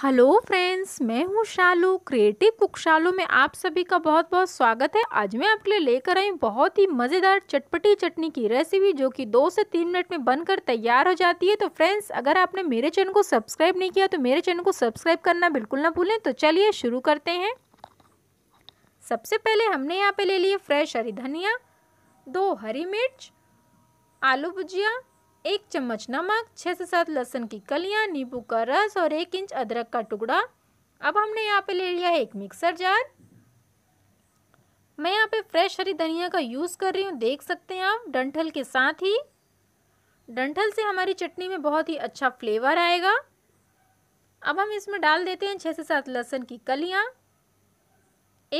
hello friends मैं हूं शालू creative cook शालू में आप सभी का बहुत बहुत स्वागत है आज मैं आपके लिए लेकर आई बहुत ही मज़ेदार चटपटी चटनी की रेसिपी जो कि दो से तीन मिनट में बनकर तैयार हो जाती है तो फ्रेंड्स अगर आपने मेरे चैनल को सब्सक्राइब नहीं किया तो मेरे चैनल को सब्सक्राइब करना बिल्कुल ना भूलें तो चलिए शुरू करते हैं सबसे पहले हमने यहाँ पर ले लिए फ्रेश हरी धनिया दो हरी मिर्च आलू भुजिया एक चम्मच नमक छः से सात लहसुन की कलियाँ नींबू का रस और एक इंच अदरक का टुकड़ा अब हमने यहाँ पे ले लिया है एक मिक्सर जार मैं यहाँ पे फ्रेश हरी धनिया का यूज़ कर रही हूँ देख सकते हैं आप डंठल के साथ ही डंठल से हमारी चटनी में बहुत ही अच्छा फ्लेवर आएगा अब हम इसमें डाल देते हैं छः से सात लहसुन की कलियाँ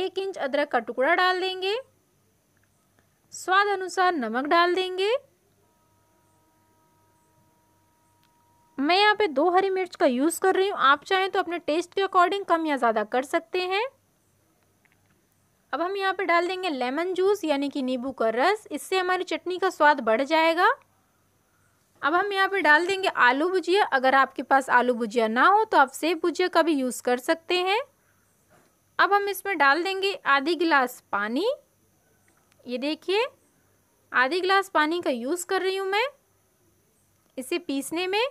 एक इंच अदरक का टुकड़ा डाल देंगे स्वाद अनुसार नमक डाल देंगे मैं यहाँ पे दो हरी मिर्च का यूज़ कर रही हूँ आप चाहें तो अपने टेस्ट के अकॉर्डिंग कम या ज़्यादा कर सकते हैं अब हम यहाँ पे डाल देंगे लेमन जूस यानी कि नींबू का रस इससे हमारी चटनी का स्वाद बढ़ जाएगा अब हम यहाँ पे डाल देंगे आलू भुजिया अगर आपके पास आलू भुजिया ना हो तो आप सेब भुजिया का भी यूज़ कर सकते हैं अब हम इसमें डाल देंगे आधी गिलास पानी ये देखिए आधी गिलास पानी का यूज़ कर रही हूँ मैं इसे पीसने में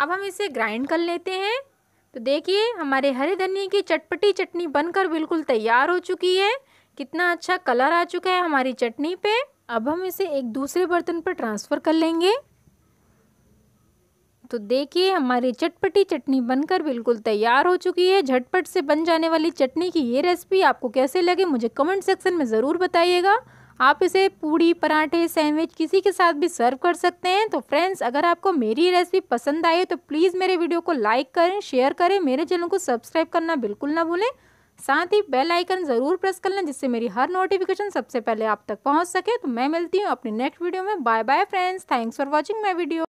अब हम इसे ग्राइंड कर लेते हैं तो देखिए हमारे हरे धनिए की चटपटी चटनी बनकर बिल्कुल तैयार हो चुकी है कितना अच्छा कलर आ चुका है हमारी चटनी पे अब हम इसे एक दूसरे बर्तन पर ट्रांसफ़र कर लेंगे तो देखिए हमारी चटपटी चटनी बनकर बिल्कुल तैयार हो चुकी है झटपट से बन जाने वाली चटनी की ये रेसिपी आपको कैसे लगे मुझे कमेंट सेक्शन में ज़रूर बताइएगा आप इसे पूड़ी पराठे सैंडविच किसी के साथ भी सर्व कर सकते हैं तो फ्रेंड्स अगर आपको मेरी रेसिपी पसंद आई तो प्लीज़ मेरे वीडियो को लाइक करें शेयर करें मेरे चैनल को सब्सक्राइब करना बिल्कुल ना भूलें साथ ही बेल आइकन ज़रूर प्रेस कर लें जिससे मेरी हर नोटिफिकेशन सबसे पहले आप तक पहुंच सके तो मैं मिलती हूँ अपने नेक्स्ट वीडियो में bye bye friends thanks for watching my video